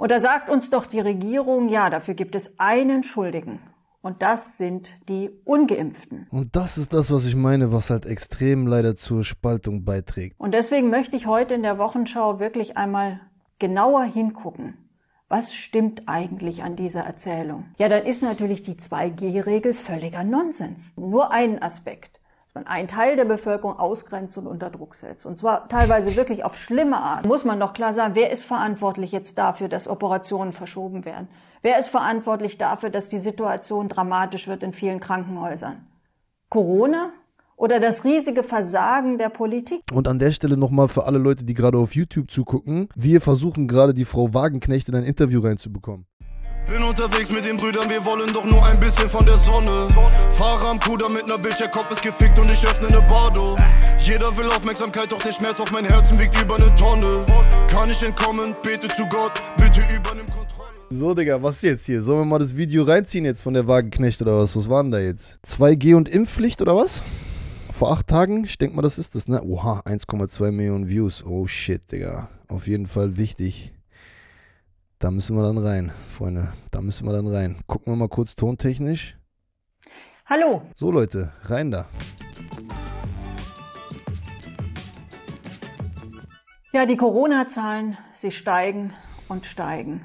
Und da sagt uns doch die Regierung, ja, dafür gibt es einen Schuldigen. Und das sind die ungeimpften. Und das ist das, was ich meine, was halt extrem leider zur Spaltung beiträgt. Und deswegen möchte ich heute in der Wochenschau wirklich einmal genauer hingucken. Was stimmt eigentlich an dieser Erzählung? Ja, dann ist natürlich die 2G-Regel völliger Nonsens. Nur einen Aspekt dass man einen Teil der Bevölkerung ausgrenzt und unter Druck setzt. Und zwar teilweise wirklich auf schlimme Art. Muss man doch klar sagen, wer ist verantwortlich jetzt dafür, dass Operationen verschoben werden? Wer ist verantwortlich dafür, dass die Situation dramatisch wird in vielen Krankenhäusern? Corona? Oder das riesige Versagen der Politik. Und an der Stelle nochmal für alle Leute, die gerade auf YouTube zugucken. Wir versuchen gerade die Frau Wagenknecht in ein Interview reinzubekommen. Bin unterwegs mit den Brüdern, wir wollen doch nur ein bisschen von der Sonne. Fahre am Puder mit ner Bitch, der Kopf ist gefickt und ich öffne ne Bardo. Jeder will Aufmerksamkeit, doch der Schmerz auf mein Herzen wiegt über ne Tonne. Kann ich entkommen, bete zu Gott, bitte übernimm Kontrolle. So, Digga, was jetzt hier? Sollen wir mal das Video reinziehen jetzt von der Wagenknecht oder was? Was waren da jetzt? 2G und Impfpflicht oder was? Vor acht Tagen, ich denke mal, das ist das, ne? Oha, 1,2 Millionen Views. Oh shit, Digga. Auf jeden Fall wichtig. Da müssen wir dann rein, Freunde. Da müssen wir dann rein. Gucken wir mal kurz tontechnisch. Hallo. So Leute, rein da. Ja, die Corona-Zahlen, sie steigen und steigen.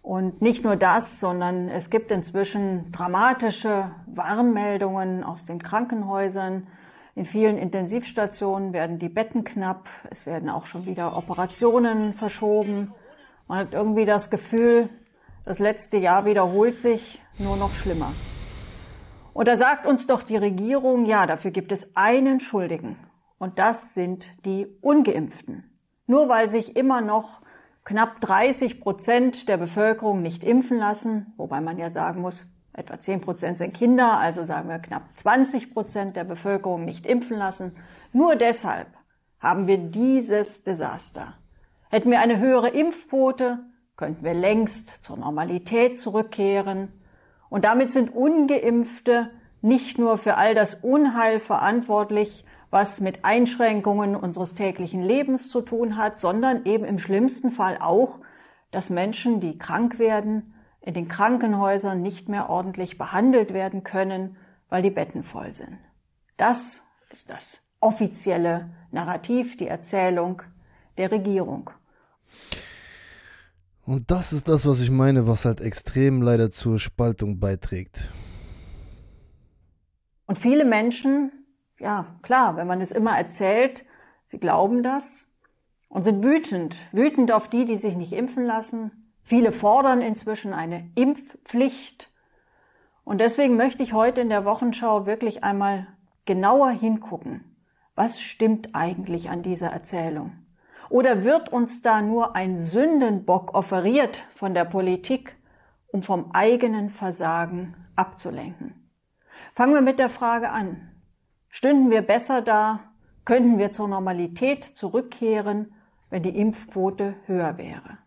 Und nicht nur das, sondern es gibt inzwischen dramatische Warnmeldungen aus den Krankenhäusern. In vielen Intensivstationen werden die Betten knapp. Es werden auch schon wieder Operationen verschoben. Man hat irgendwie das Gefühl, das letzte Jahr wiederholt sich nur noch schlimmer. Und da sagt uns doch die Regierung, ja, dafür gibt es einen Schuldigen. Und das sind die ungeimpften. Nur weil sich immer noch knapp 30 Prozent der Bevölkerung nicht impfen lassen, wobei man ja sagen muss, etwa 10 Prozent sind Kinder, also sagen wir knapp 20 Prozent der Bevölkerung nicht impfen lassen. Nur deshalb haben wir dieses Desaster. Hätten wir eine höhere Impfquote, könnten wir längst zur Normalität zurückkehren. Und damit sind ungeimpfte nicht nur für all das Unheil verantwortlich, was mit Einschränkungen unseres täglichen Lebens zu tun hat, sondern eben im schlimmsten Fall auch, dass Menschen, die krank werden, in den Krankenhäusern nicht mehr ordentlich behandelt werden können, weil die Betten voll sind. Das ist das offizielle Narrativ, die Erzählung der Regierung. Und das ist das, was ich meine, was halt extrem leider zur Spaltung beiträgt. Und viele Menschen, ja klar, wenn man es immer erzählt, sie glauben das und sind wütend, wütend auf die, die sich nicht impfen lassen. Viele fordern inzwischen eine Impfpflicht. Und deswegen möchte ich heute in der Wochenschau wirklich einmal genauer hingucken. Was stimmt eigentlich an dieser Erzählung? Oder wird uns da nur ein Sündenbock offeriert von der Politik, um vom eigenen Versagen abzulenken? Fangen wir mit der Frage an. Stünden wir besser da, könnten wir zur Normalität zurückkehren, wenn die Impfquote höher wäre.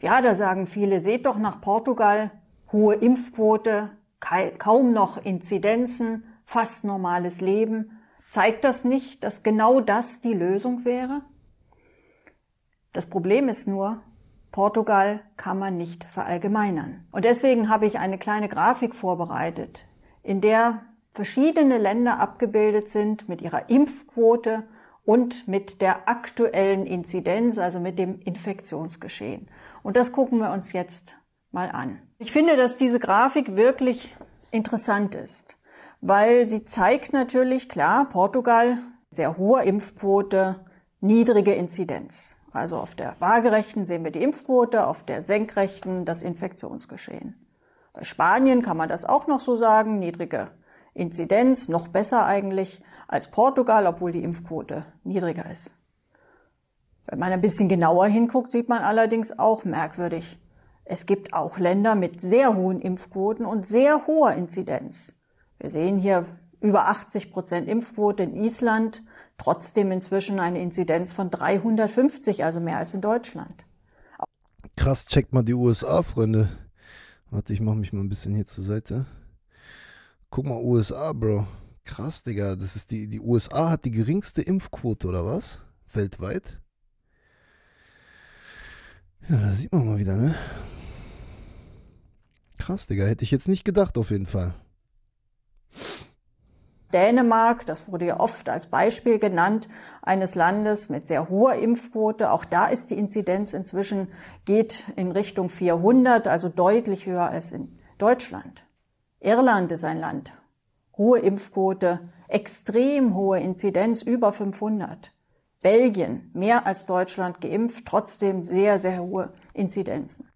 Ja, da sagen viele, seht doch nach Portugal, hohe Impfquote, kaum noch Inzidenzen, fast normales Leben. Zeigt das nicht, dass genau das die Lösung wäre? Das Problem ist nur, Portugal kann man nicht verallgemeinern. Und deswegen habe ich eine kleine Grafik vorbereitet, in der verschiedene Länder abgebildet sind mit ihrer Impfquote und mit der aktuellen Inzidenz, also mit dem Infektionsgeschehen. Und das gucken wir uns jetzt mal an. Ich finde, dass diese Grafik wirklich interessant ist, weil sie zeigt natürlich klar, Portugal sehr hohe Impfquote, niedrige Inzidenz. Also auf der waagerechten sehen wir die Impfquote, auf der senkrechten das Infektionsgeschehen. Bei Spanien kann man das auch noch so sagen, niedrige Inzidenz, noch besser eigentlich als Portugal, obwohl die Impfquote niedriger ist. Wenn man ein bisschen genauer hinguckt, sieht man allerdings auch merkwürdig. Es gibt auch Länder mit sehr hohen Impfquoten und sehr hoher Inzidenz. Wir sehen hier über 80 Prozent Impfquote in Island, trotzdem inzwischen eine Inzidenz von 350, also mehr als in Deutschland. Krass, checkt mal die USA, Freunde. Warte, ich mache mich mal ein bisschen hier zur Seite. Guck mal, USA, Bro. Krass, Digga. Das ist die, die USA hat die geringste Impfquote, oder was? Weltweit. Ja, da sieht man mal wieder, ne? Krass, Digga. Hätte ich jetzt nicht gedacht, auf jeden Fall. Dänemark, das wurde ja oft als Beispiel genannt, eines Landes mit sehr hoher Impfquote. Auch da ist die Inzidenz inzwischen geht in Richtung 400, also deutlich höher als in Deutschland. Irland ist ein Land. Hohe Impfquote, extrem hohe Inzidenz, über 500. Belgien, mehr als Deutschland geimpft, trotzdem sehr, sehr hohe Inzidenzen.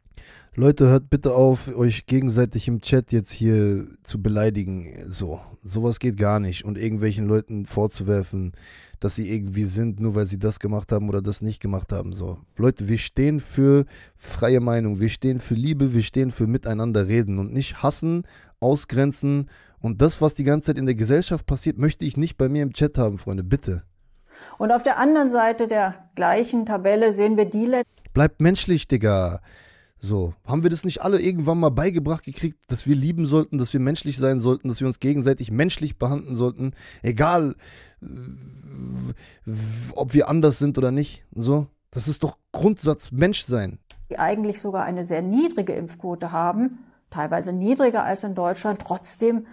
Leute, hört bitte auf, euch gegenseitig im Chat jetzt hier zu beleidigen, so sowas geht gar nicht. Und irgendwelchen Leuten vorzuwerfen, dass sie irgendwie sind, nur weil sie das gemacht haben oder das nicht gemacht haben. So. Leute, wir stehen für freie Meinung, wir stehen für Liebe, wir stehen für miteinander reden und nicht hassen, ausgrenzen. Und das, was die ganze Zeit in der Gesellschaft passiert, möchte ich nicht bei mir im Chat haben, Freunde, bitte. Und auf der anderen Seite der gleichen Tabelle sehen wir die. Bleibt menschlich, Digga. So, haben wir das nicht alle irgendwann mal beigebracht gekriegt, dass wir lieben sollten, dass wir menschlich sein sollten, dass wir uns gegenseitig menschlich behandeln sollten, egal ob wir anders sind oder nicht, so? Das ist doch Grundsatz Menschsein. Die eigentlich sogar eine sehr niedrige Impfquote haben, teilweise niedriger als in Deutschland, trotzdem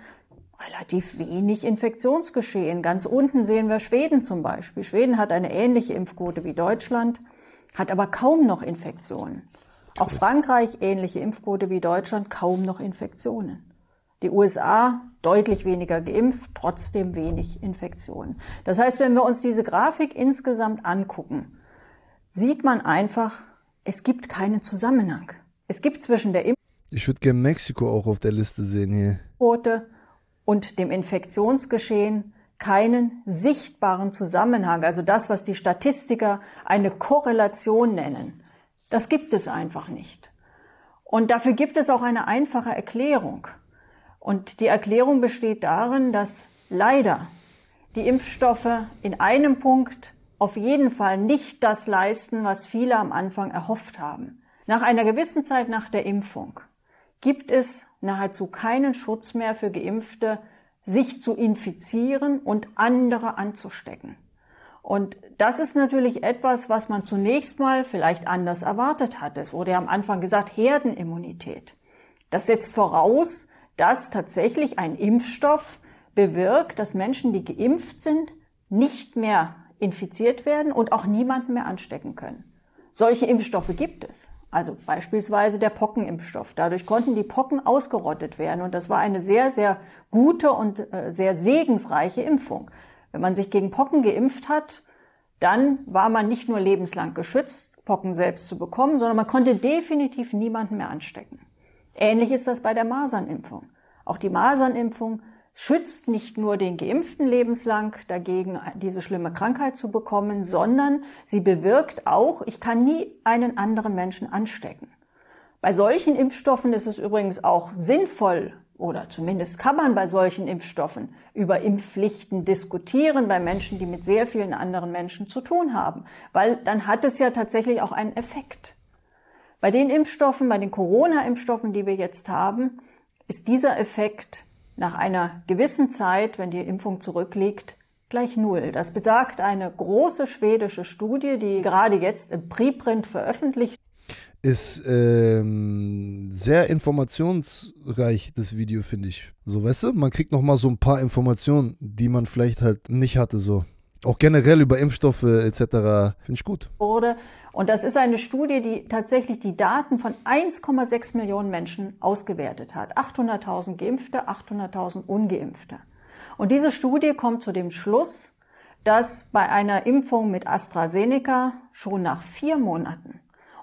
relativ wenig Infektionsgeschehen. Ganz unten sehen wir Schweden zum Beispiel. Schweden hat eine ähnliche Impfquote wie Deutschland, hat aber kaum noch Infektionen. Auch Frankreich, ähnliche Impfquote wie Deutschland, kaum noch Infektionen. Die USA deutlich weniger geimpft, trotzdem wenig Infektionen. Das heißt, wenn wir uns diese Grafik insgesamt angucken, sieht man einfach, es gibt keinen Zusammenhang. Es gibt zwischen der Impfquote ich würde gerne Mexiko auch auf der Liste sehen hier. Quote und dem Infektionsgeschehen keinen sichtbaren Zusammenhang, also das, was die Statistiker eine Korrelation nennen. Das gibt es einfach nicht. Und dafür gibt es auch eine einfache Erklärung. Und die Erklärung besteht darin, dass leider die Impfstoffe in einem Punkt auf jeden Fall nicht das leisten, was viele am Anfang erhofft haben. Nach einer gewissen Zeit nach der Impfung gibt es nahezu keinen Schutz mehr für Geimpfte, sich zu infizieren und andere anzustecken. Und das ist natürlich etwas, was man zunächst mal vielleicht anders erwartet hat. Es wurde ja am Anfang gesagt, Herdenimmunität. Das setzt voraus, dass tatsächlich ein Impfstoff bewirkt, dass Menschen, die geimpft sind, nicht mehr infiziert werden und auch niemanden mehr anstecken können. Solche Impfstoffe gibt es. Also beispielsweise der Pockenimpfstoff. Dadurch konnten die Pocken ausgerottet werden und das war eine sehr, sehr gute und äh, sehr segensreiche Impfung. Wenn man sich gegen Pocken geimpft hat, dann war man nicht nur lebenslang geschützt, Pocken selbst zu bekommen, sondern man konnte definitiv niemanden mehr anstecken. Ähnlich ist das bei der Masernimpfung. Auch die Masernimpfung schützt nicht nur den geimpften lebenslang dagegen, diese schlimme Krankheit zu bekommen, sondern sie bewirkt auch, ich kann nie einen anderen Menschen anstecken. Bei solchen Impfstoffen ist es übrigens auch sinnvoll, oder zumindest kann man bei solchen Impfstoffen über Impfpflichten diskutieren bei Menschen, die mit sehr vielen anderen Menschen zu tun haben, weil dann hat es ja tatsächlich auch einen Effekt. Bei den Impfstoffen, bei den Corona-Impfstoffen, die wir jetzt haben, ist dieser Effekt nach einer gewissen Zeit, wenn die Impfung zurückliegt, gleich null. Das besagt eine große schwedische Studie, die gerade jetzt im Preprint veröffentlicht ist ähm, sehr informationsreich, das Video, finde ich. So, weißt du, man kriegt nochmal so ein paar Informationen, die man vielleicht halt nicht hatte, so. Auch generell über Impfstoffe etc. Finde ich gut. Wurde. Und das ist eine Studie, die tatsächlich die Daten von 1,6 Millionen Menschen ausgewertet hat. 800.000 Geimpfte, 800.000 Ungeimpfte. Und diese Studie kommt zu dem Schluss, dass bei einer Impfung mit AstraZeneca schon nach vier Monaten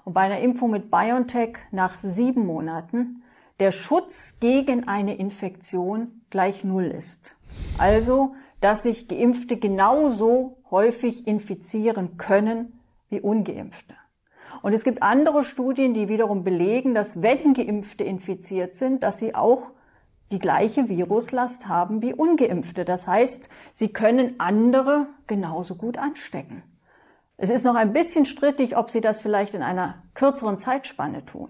und bei einer Impfung mit BioNTech nach sieben Monaten der Schutz gegen eine Infektion gleich Null ist. Also, dass sich Geimpfte genauso häufig infizieren können wie Ungeimpfte. Und es gibt andere Studien, die wiederum belegen, dass wenn Geimpfte infiziert sind, dass sie auch die gleiche Viruslast haben wie Ungeimpfte. Das heißt, sie können andere genauso gut anstecken. Es ist noch ein bisschen strittig, ob sie das vielleicht in einer kürzeren Zeitspanne tun.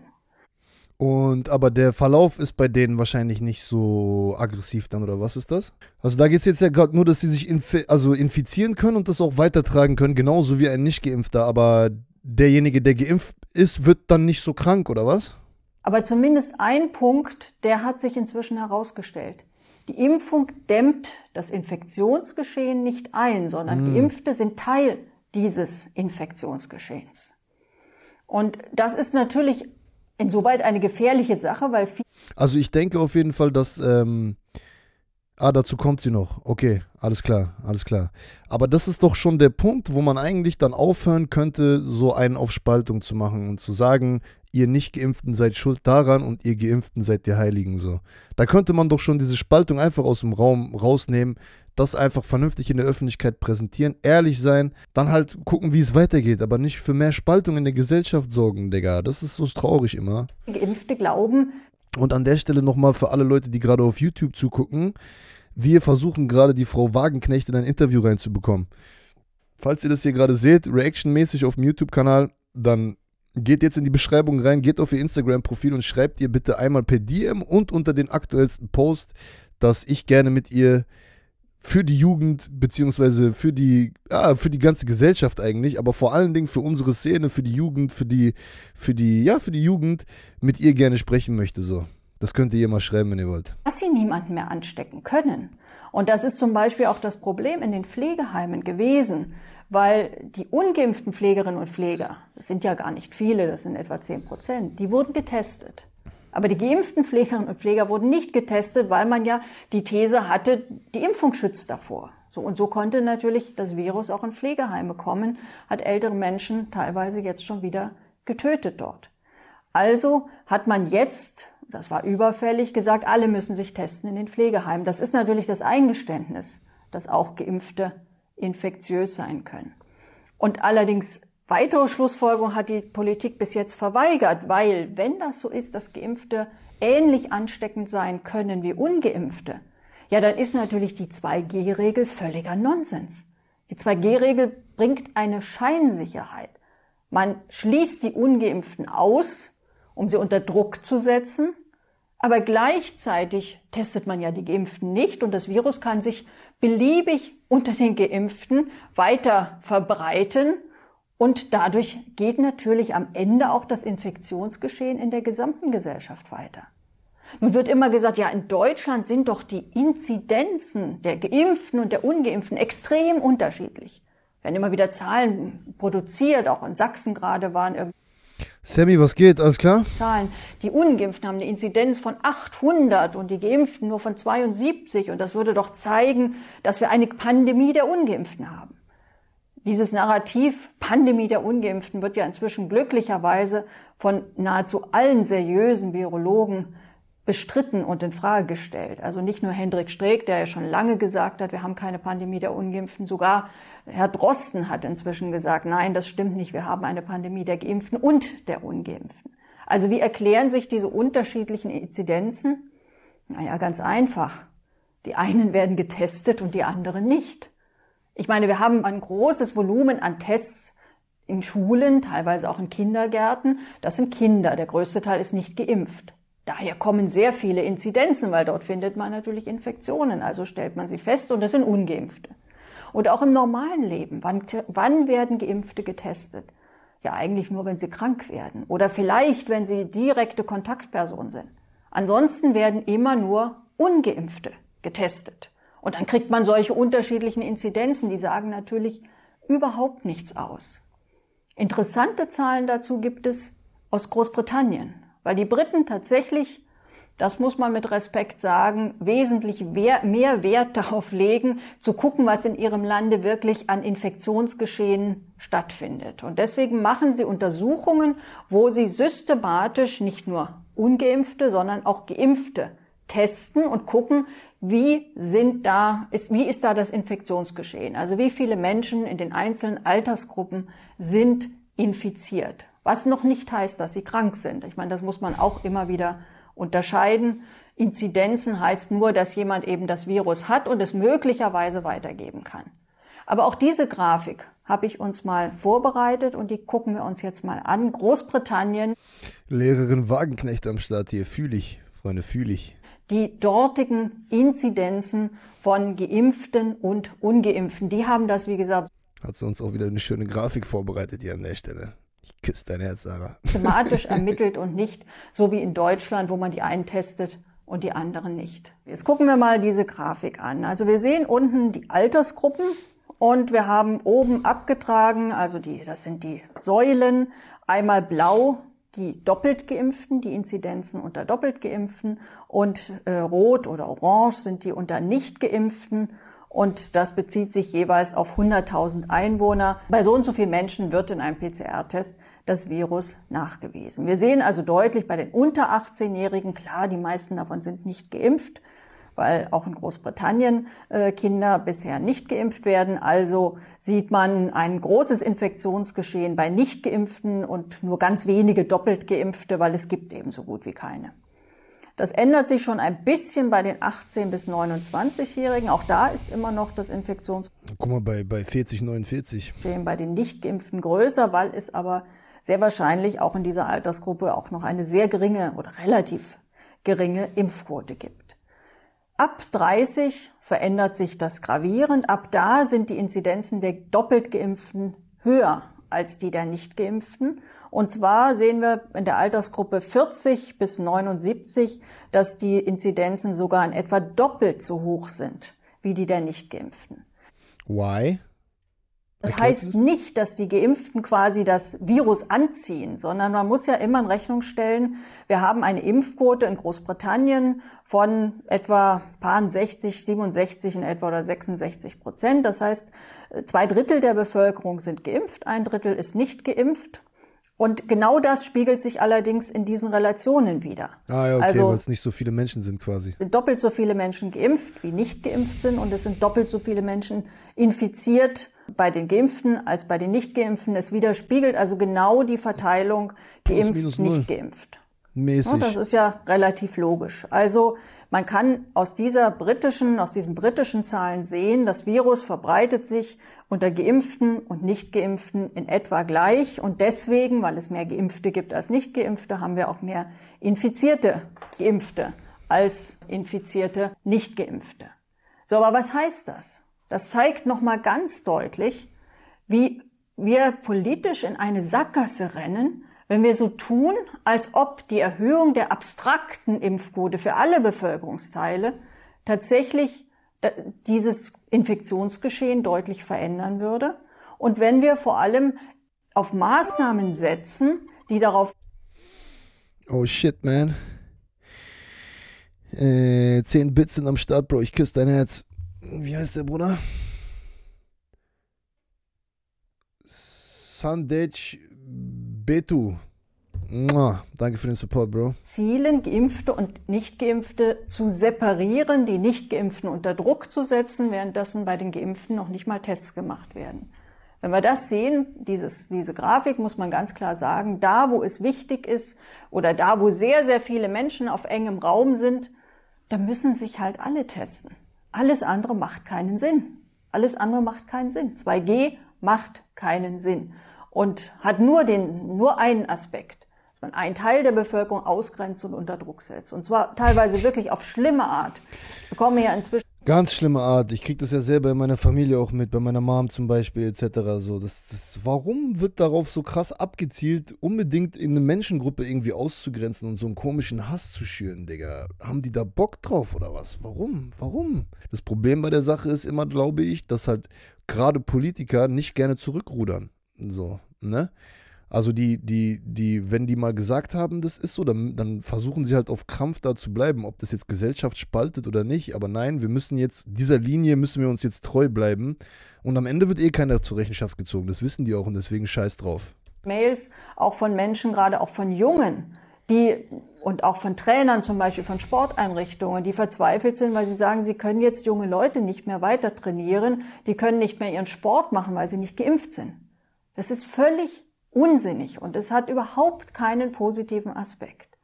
Und aber der Verlauf ist bei denen wahrscheinlich nicht so aggressiv dann, oder was ist das? Also da geht es jetzt ja gerade nur, dass sie sich infi also infizieren können und das auch weitertragen können, genauso wie ein Nicht-Geimpfter, aber derjenige, der geimpft ist, wird dann nicht so krank, oder was? Aber zumindest ein Punkt, der hat sich inzwischen herausgestellt. Die Impfung dämmt das Infektionsgeschehen nicht ein, sondern hm. Geimpfte sind Teil dieses Infektionsgeschehens. Und das ist natürlich insoweit eine gefährliche Sache, weil Also ich denke auf jeden Fall, dass. Ähm Ah, dazu kommt sie noch. Okay, alles klar, alles klar. Aber das ist doch schon der Punkt, wo man eigentlich dann aufhören könnte, so einen auf Spaltung zu machen und zu sagen, ihr Nicht-Geimpften seid schuld daran und ihr Geimpften seid die Heiligen so. Da könnte man doch schon diese Spaltung einfach aus dem Raum rausnehmen, das einfach vernünftig in der Öffentlichkeit präsentieren, ehrlich sein, dann halt gucken, wie es weitergeht, aber nicht für mehr Spaltung in der Gesellschaft sorgen, Digga. Das ist so traurig immer. Geimpfte glauben. Und an der Stelle nochmal für alle Leute, die gerade auf YouTube zugucken, wir versuchen gerade die Frau Wagenknecht in ein Interview reinzubekommen. Falls ihr das hier gerade seht, reactionmäßig auf dem YouTube-Kanal, dann geht jetzt in die Beschreibung rein, geht auf ihr Instagram-Profil und schreibt ihr bitte einmal per DM und unter den aktuellsten Post, dass ich gerne mit ihr für die Jugend, beziehungsweise für die, ja, für die ganze Gesellschaft eigentlich, aber vor allen Dingen für unsere Szene, für die Jugend, für die, für die, ja, für die Jugend mit ihr gerne sprechen möchte. So. Das könnt ihr mal schreiben, wenn ihr wollt. Dass sie niemanden mehr anstecken können. Und das ist zum Beispiel auch das Problem in den Pflegeheimen gewesen, weil die ungeimpften Pflegerinnen und Pfleger, das sind ja gar nicht viele, das sind etwa 10 Prozent, die wurden getestet. Aber die geimpften Pflegerinnen und Pfleger wurden nicht getestet, weil man ja die These hatte, die Impfung schützt davor. So, und so konnte natürlich das Virus auch in Pflegeheime kommen, hat ältere Menschen teilweise jetzt schon wieder getötet dort. Also hat man jetzt, das war überfällig, gesagt, alle müssen sich testen in den Pflegeheimen. Das ist natürlich das Eingeständnis, dass auch Geimpfte infektiös sein können. Und allerdings weitere Schlussfolgerung hat die Politik bis jetzt verweigert, weil wenn das so ist, dass Geimpfte ähnlich ansteckend sein können wie ungeimpfte, ja, dann ist natürlich die 2G-Regel völliger Nonsens. Die 2G-Regel bringt eine Scheinsicherheit. Man schließt die ungeimpften aus, um sie unter Druck zu setzen, aber gleichzeitig testet man ja die geimpften nicht und das Virus kann sich beliebig unter den geimpften weiter verbreiten und dadurch geht natürlich am Ende auch das Infektionsgeschehen in der gesamten Gesellschaft weiter. Nun wird immer gesagt, ja, in Deutschland sind doch die Inzidenzen der Geimpften und der Ungeimpften extrem unterschiedlich. Werden immer wieder Zahlen produziert, auch in Sachsen gerade waren irgendwie. Sammy, was geht? Alles klar? Zahlen. Die Ungeimpften haben eine Inzidenz von 800 und die Geimpften nur von 72. Und das würde doch zeigen, dass wir eine Pandemie der Ungeimpften haben. Dieses Narrativ Pandemie der Ungeimpften wird ja inzwischen glücklicherweise von nahezu allen seriösen Virologen bestritten und in Frage gestellt. Also nicht nur Hendrik Streeck, der ja schon lange gesagt hat, wir haben keine Pandemie der Ungeimpften, sogar Herr Drosten hat inzwischen gesagt, nein, das stimmt nicht, wir haben eine Pandemie der Geimpften und der Ungeimpften. Also wie erklären sich diese unterschiedlichen Inzidenzen? Naja, ganz einfach. Die einen werden getestet und die anderen nicht. Ich meine, wir haben ein großes Volumen an Tests in Schulen, teilweise auch in Kindergärten. Das sind Kinder. Der größte Teil ist nicht geimpft. Daher kommen sehr viele Inzidenzen, weil dort findet man natürlich Infektionen. Also stellt man sie fest und das sind ungeimpfte. Und auch im normalen Leben. Wann, wann werden geimpfte getestet? Ja, eigentlich nur, wenn sie krank werden. Oder vielleicht, wenn sie direkte Kontaktperson sind. Ansonsten werden immer nur ungeimpfte getestet. Und dann kriegt man solche unterschiedlichen Inzidenzen, die sagen natürlich überhaupt nichts aus. Interessante Zahlen dazu gibt es aus Großbritannien, weil die Briten tatsächlich, das muss man mit Respekt sagen, wesentlich mehr Wert darauf legen, zu gucken, was in ihrem Lande wirklich an Infektionsgeschehen stattfindet. Und deswegen machen sie Untersuchungen, wo sie systematisch nicht nur ungeimpfte, sondern auch geimpfte testen und gucken, wie sind da, ist, wie ist da das Infektionsgeschehen? Also wie viele Menschen in den einzelnen Altersgruppen sind infiziert? Was noch nicht heißt, dass sie krank sind. Ich meine, das muss man auch immer wieder unterscheiden. Inzidenzen heißt nur, dass jemand eben das Virus hat und es möglicherweise weitergeben kann. Aber auch diese Grafik habe ich uns mal vorbereitet und die gucken wir uns jetzt mal an. Großbritannien. Lehrerin Wagenknecht am Start hier, fühle ich, Freunde, fühle ich die dortigen Inzidenzen von Geimpften und Ungeimpften. Die haben das, wie gesagt. Hat sie uns auch wieder eine schöne Grafik vorbereitet hier an der Stelle. Ich küsse dein Herz, Sarah. Thematisch ermittelt und nicht so wie in Deutschland, wo man die einen testet und die anderen nicht. Jetzt gucken wir mal diese Grafik an. Also wir sehen unten die Altersgruppen und wir haben oben abgetragen, also die, das sind die Säulen, einmal blau die doppelt geimpften, die Inzidenzen unter doppelt geimpften und äh, rot oder orange sind die unter nicht geimpften. Und das bezieht sich jeweils auf 100.000 Einwohner. Bei so und so vielen Menschen wird in einem PCR-Test das Virus nachgewiesen. Wir sehen also deutlich bei den unter 18-Jährigen, klar, die meisten davon sind nicht geimpft, weil auch in Großbritannien äh, Kinder bisher nicht geimpft werden. Also sieht man ein großes Infektionsgeschehen bei Nichtgeimpften und nur ganz wenige doppelt geimpfte, weil es gibt eben so gut wie keine. Das ändert sich schon ein bisschen bei den 18- bis 29-Jährigen. Auch da ist immer noch das Infektions. Guck mal, bei, bei 40, 49. Bei den Nichtgeimpften größer, weil es aber sehr wahrscheinlich auch in dieser Altersgruppe auch noch eine sehr geringe oder relativ geringe Impfquote gibt. Ab 30 verändert sich das gravierend. Ab da sind die Inzidenzen der doppelt geimpften höher als die der nicht geimpften. Und zwar sehen wir in der Altersgruppe 40 bis 79, dass die Inzidenzen sogar in etwa doppelt so hoch sind wie die der nicht geimpften. Why? Das heißt nicht, dass die Geimpften quasi das Virus anziehen, sondern man muss ja immer in Rechnung stellen, wir haben eine Impfquote in Großbritannien von etwa paar 60, 67 in etwa oder 66 Prozent. Das heißt, zwei Drittel der Bevölkerung sind geimpft, ein Drittel ist nicht geimpft. Und genau das spiegelt sich allerdings in diesen Relationen wieder. Ah ja, okay, also, weil es nicht so viele Menschen sind quasi. Sind Doppelt so viele Menschen geimpft, wie nicht geimpft sind. Und es sind doppelt so viele Menschen infiziert bei den Geimpften als bei den Nicht-Geimpften. Es widerspiegelt also genau die Verteilung geimpft, nicht geimpft. Mäßig. Ja, das ist ja relativ logisch. Also man kann aus dieser britischen, aus diesen britischen Zahlen sehen, das Virus verbreitet sich unter Geimpften und Nichtgeimpften in etwa gleich. Und deswegen, weil es mehr Geimpfte gibt als Nichtgeimpfte, haben wir auch mehr infizierte Geimpfte als infizierte Nichtgeimpfte. So, aber was heißt das? Das zeigt nochmal ganz deutlich, wie wir politisch in eine Sackgasse rennen, wenn wir so tun, als ob die Erhöhung der abstrakten Impfquote für alle Bevölkerungsteile tatsächlich dieses Infektionsgeschehen deutlich verändern würde und wenn wir vor allem auf Maßnahmen setzen, die darauf. Oh shit, man. Äh, 10 Bits sind am Start, Bro. Ich küsse dein Herz. Wie heißt der Bruder? Sandec Betu, danke für den Support, Bro. Zielen, Geimpfte und Nichtgeimpfte zu separieren, die Nichtgeimpften unter Druck zu setzen, währenddessen bei den Geimpften noch nicht mal Tests gemacht werden. Wenn wir das sehen, dieses, diese Grafik, muss man ganz klar sagen, da wo es wichtig ist oder da wo sehr, sehr viele Menschen auf engem Raum sind, da müssen sich halt alle testen. Alles andere macht keinen Sinn. Alles andere macht keinen Sinn. 2G macht keinen Sinn und hat nur den, nur einen Aspekt, dass man einen Teil der Bevölkerung ausgrenzt und unter Druck setzt. Und zwar teilweise wirklich auf schlimme Art. Wir kommen ja inzwischen. Ganz schlimme Art. Ich kriege das ja selber in meiner Familie auch mit, bei meiner Mom zum Beispiel etc. So, das, das, warum wird darauf so krass abgezielt, unbedingt in eine Menschengruppe irgendwie auszugrenzen und so einen komischen Hass zu schüren, Digga? Haben die da Bock drauf oder was? Warum? Warum? Das Problem bei der Sache ist immer, glaube ich, dass halt gerade Politiker nicht gerne zurückrudern. So, Ne? Also die, die, die, wenn die mal gesagt haben, das ist so, dann, dann versuchen sie halt auf Krampf da zu bleiben, ob das jetzt Gesellschaft spaltet oder nicht. Aber nein, wir müssen jetzt, dieser Linie müssen wir uns jetzt treu bleiben. Und am Ende wird eh keiner zur Rechenschaft gezogen. Das wissen die auch und deswegen scheiß drauf. Mails auch von Menschen, gerade auch von Jungen, die und auch von Trainern zum Beispiel von Sporteinrichtungen, die verzweifelt sind, weil sie sagen, sie können jetzt junge Leute nicht mehr weiter trainieren, die können nicht mehr ihren Sport machen, weil sie nicht geimpft sind. Das ist völlig unsinnig und es hat überhaupt keinen positiven Aspekt.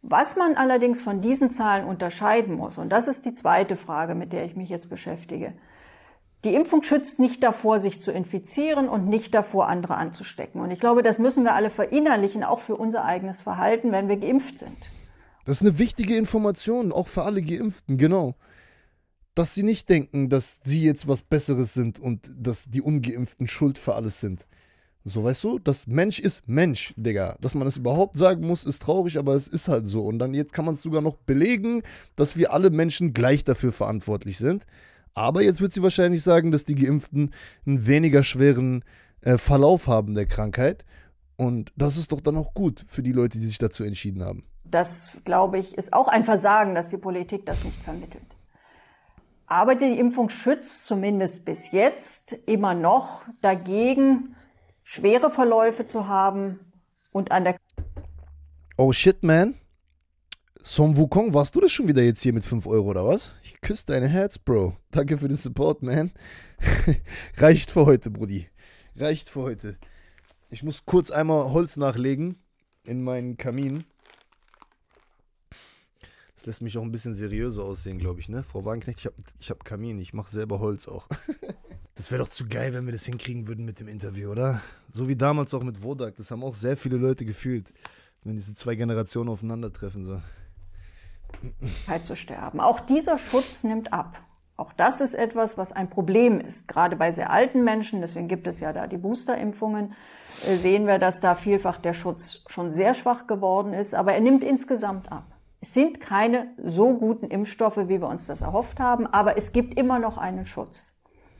Was man allerdings von diesen Zahlen unterscheiden muss, und das ist die zweite Frage, mit der ich mich jetzt beschäftige, die Impfung schützt nicht davor, sich zu infizieren und nicht davor, andere anzustecken. Und ich glaube, das müssen wir alle verinnerlichen, auch für unser eigenes Verhalten, wenn wir geimpft sind. Das ist eine wichtige Information, auch für alle Geimpften, genau dass sie nicht denken, dass sie jetzt was Besseres sind und dass die Ungeimpften schuld für alles sind. So, weißt du, das Mensch ist Mensch, Digga. Dass man es das überhaupt sagen muss, ist traurig, aber es ist halt so. Und dann jetzt kann man es sogar noch belegen, dass wir alle Menschen gleich dafür verantwortlich sind. Aber jetzt wird sie wahrscheinlich sagen, dass die Geimpften einen weniger schweren äh, Verlauf haben der Krankheit. Und das ist doch dann auch gut für die Leute, die sich dazu entschieden haben. Das, glaube ich, ist auch ein Versagen, dass die Politik das nicht vermittelt. Aber die Impfung schützt zumindest bis jetzt immer noch dagegen, schwere Verläufe zu haben und an der. Oh shit, man. Son Wukong, warst du das schon wieder jetzt hier mit 5 Euro oder was? Ich küsse deine Herz, Bro. Danke für den Support, man. Reicht für heute, Brudi. Reicht für heute. Ich muss kurz einmal Holz nachlegen in meinen Kamin. Das lässt mich auch ein bisschen seriöser aussehen, glaube ich, ne? Frau Wagenknecht, ich habe ich hab Kamin, ich mache selber Holz auch. das wäre doch zu geil, wenn wir das hinkriegen würden mit dem Interview, oder? So wie damals auch mit Wodak, das haben auch sehr viele Leute gefühlt, wenn diese zwei Generationen aufeinandertreffen. So. Halt zu sterben. Auch dieser Schutz nimmt ab. Auch das ist etwas, was ein Problem ist, gerade bei sehr alten Menschen. Deswegen gibt es ja da die Boosterimpfungen. Äh, sehen wir, dass da vielfach der Schutz schon sehr schwach geworden ist, aber er nimmt insgesamt ab. Es sind keine so guten Impfstoffe, wie wir uns das erhofft haben, aber es gibt immer noch einen Schutz.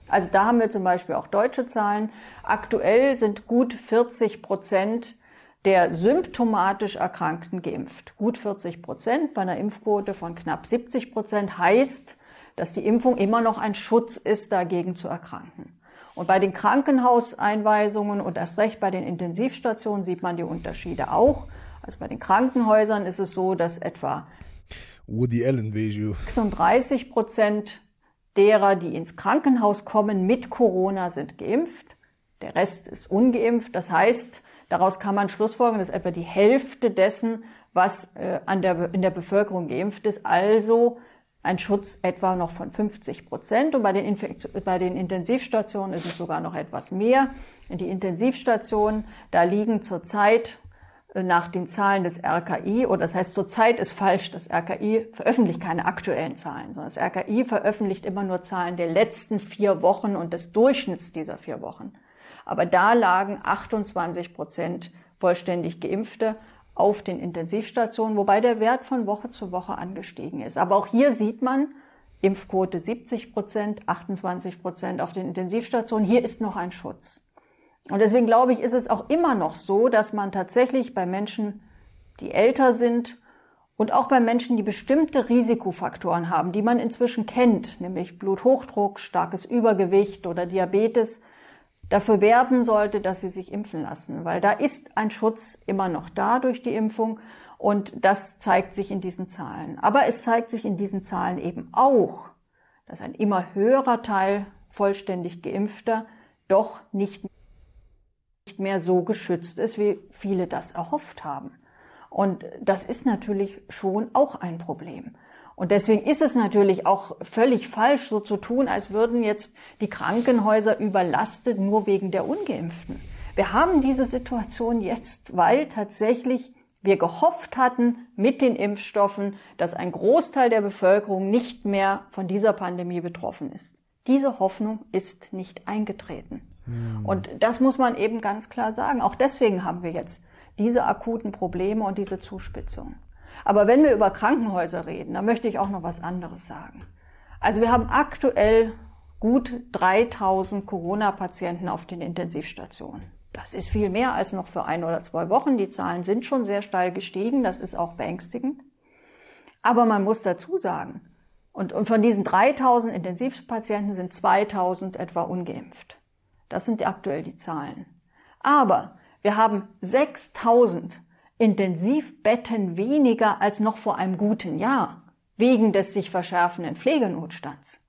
Also da haben wir zum Beispiel auch deutsche Zahlen. Aktuell sind gut 40 Prozent der symptomatisch Erkrankten geimpft. Gut 40 Prozent bei einer Impfquote von knapp 70 Prozent heißt, dass die Impfung immer noch ein Schutz ist, dagegen zu erkranken. Und bei den Krankenhauseinweisungen und erst recht bei den Intensivstationen sieht man die Unterschiede auch. Also bei den Krankenhäusern ist es so, dass etwa 36 Prozent derer, die ins Krankenhaus kommen mit Corona, sind geimpft. Der Rest ist ungeimpft. Das heißt, daraus kann man schlussfolgern, dass etwa die Hälfte dessen, was äh, an der, in der Bevölkerung geimpft ist, also ein Schutz etwa noch von 50 Prozent. Und bei den, bei den Intensivstationen ist es sogar noch etwas mehr. In die Intensivstationen, da liegen zurzeit nach den Zahlen des RKI, oder das heißt, zurzeit ist falsch, das RKI veröffentlicht keine aktuellen Zahlen, sondern das RKI veröffentlicht immer nur Zahlen der letzten vier Wochen und des Durchschnitts dieser vier Wochen. Aber da lagen 28 Prozent vollständig Geimpfte auf den Intensivstationen, wobei der Wert von Woche zu Woche angestiegen ist. Aber auch hier sieht man, Impfquote 70 Prozent, 28 Prozent auf den Intensivstationen. Hier ist noch ein Schutz. Und deswegen glaube ich, ist es auch immer noch so, dass man tatsächlich bei Menschen, die älter sind und auch bei Menschen, die bestimmte Risikofaktoren haben, die man inzwischen kennt, nämlich Bluthochdruck, starkes Übergewicht oder Diabetes, dafür werben sollte, dass sie sich impfen lassen, weil da ist ein Schutz immer noch da durch die Impfung und das zeigt sich in diesen Zahlen. Aber es zeigt sich in diesen Zahlen eben auch, dass ein immer höherer Teil vollständig geimpfter doch nicht nicht mehr so geschützt ist, wie viele das erhofft haben. Und das ist natürlich schon auch ein Problem. Und deswegen ist es natürlich auch völlig falsch, so zu tun, als würden jetzt die Krankenhäuser überlastet nur wegen der ungeimpften. Wir haben diese Situation jetzt, weil tatsächlich wir gehofft hatten mit den Impfstoffen, dass ein Großteil der Bevölkerung nicht mehr von dieser Pandemie betroffen ist. Diese Hoffnung ist nicht eingetreten. Hm. Und das muss man eben ganz klar sagen. Auch deswegen haben wir jetzt diese akuten Probleme und diese Zuspitzung. Aber wenn wir über Krankenhäuser reden, dann möchte ich auch noch was anderes sagen. Also wir haben aktuell gut 3000 Corona-Patienten auf den Intensivstationen. Das ist viel mehr als noch für ein oder zwei Wochen. Die Zahlen sind schon sehr steil gestiegen. Das ist auch beängstigend. Aber man muss dazu sagen, und, und von diesen 3000 Intensivpatienten sind 2000 etwa ungeimpft. Das sind aktuell die Zahlen. Aber wir haben 6000 Intensivbetten weniger als noch vor einem guten Jahr wegen des sich verschärfenden Pflegenotstands.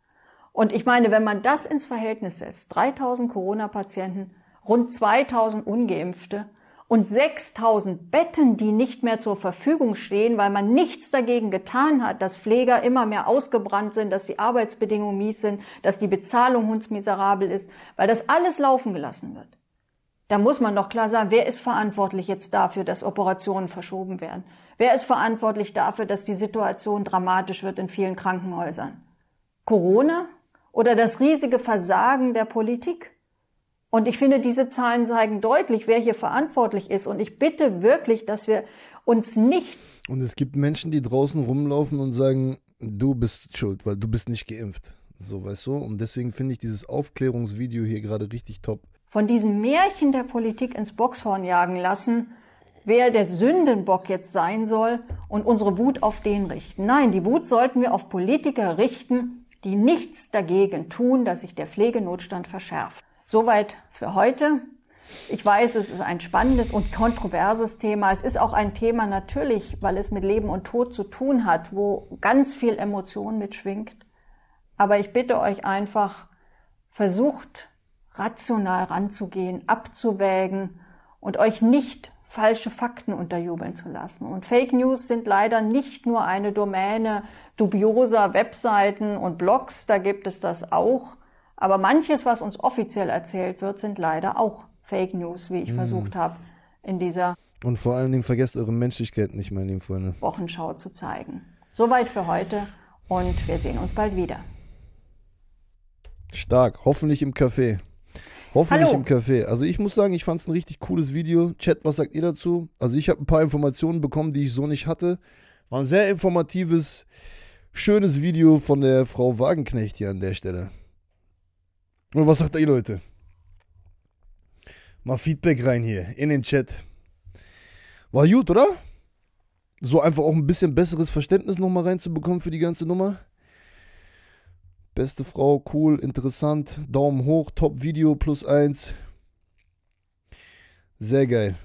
Und ich meine, wenn man das ins Verhältnis setzt, 3000 Corona-Patienten, rund 2000 ungeimpfte, und 6000 Betten, die nicht mehr zur Verfügung stehen, weil man nichts dagegen getan hat, dass Pfleger immer mehr ausgebrannt sind, dass die Arbeitsbedingungen mies sind, dass die Bezahlung hundsmiserabel ist, weil das alles laufen gelassen wird. Da muss man doch klar sagen, wer ist verantwortlich jetzt dafür, dass Operationen verschoben werden? Wer ist verantwortlich dafür, dass die Situation dramatisch wird in vielen Krankenhäusern? Corona oder das riesige Versagen der Politik? Und ich finde, diese Zahlen zeigen deutlich, wer hier verantwortlich ist. Und ich bitte wirklich, dass wir uns nicht. Und es gibt Menschen, die draußen rumlaufen und sagen, du bist schuld, weil du bist nicht geimpft. So, weißt du? Und deswegen finde ich dieses Aufklärungsvideo hier gerade richtig top. Von diesen Märchen der Politik ins Boxhorn jagen lassen, wer der Sündenbock jetzt sein soll und unsere Wut auf den richten. Nein, die Wut sollten wir auf Politiker richten, die nichts dagegen tun, dass sich der Pflegenotstand verschärft. Soweit für heute. Ich weiß, es ist ein spannendes und kontroverses Thema. Es ist auch ein Thema natürlich, weil es mit Leben und Tod zu tun hat, wo ganz viel Emotion mitschwingt. Aber ich bitte euch einfach, versucht rational ranzugehen, abzuwägen und euch nicht falsche Fakten unterjubeln zu lassen. Und Fake News sind leider nicht nur eine Domäne dubioser Webseiten und Blogs, da gibt es das auch, aber manches, was uns offiziell erzählt wird, sind leider auch Fake News, wie ich mm. versucht habe, in dieser. Und vor allen Dingen vergesst eure Menschlichkeit nicht, meine lieben Freunde. Wochenschau zu zeigen. Soweit für heute und wir sehen uns bald wieder. Stark. Hoffentlich im Café. Hoffentlich Hallo. im Café. Also ich muss sagen, ich fand es ein richtig cooles Video. Chat, was sagt ihr dazu? Also ich habe ein paar Informationen bekommen, die ich so nicht hatte. War ein sehr informatives, schönes Video von der Frau Wagenknecht hier an der Stelle. Und was sagt ihr, Leute? Mal Feedback rein hier in den Chat. War gut, oder? So einfach auch ein bisschen besseres Verständnis nochmal reinzubekommen für die ganze Nummer. Beste Frau, cool, interessant. Daumen hoch, top Video plus eins. Sehr geil.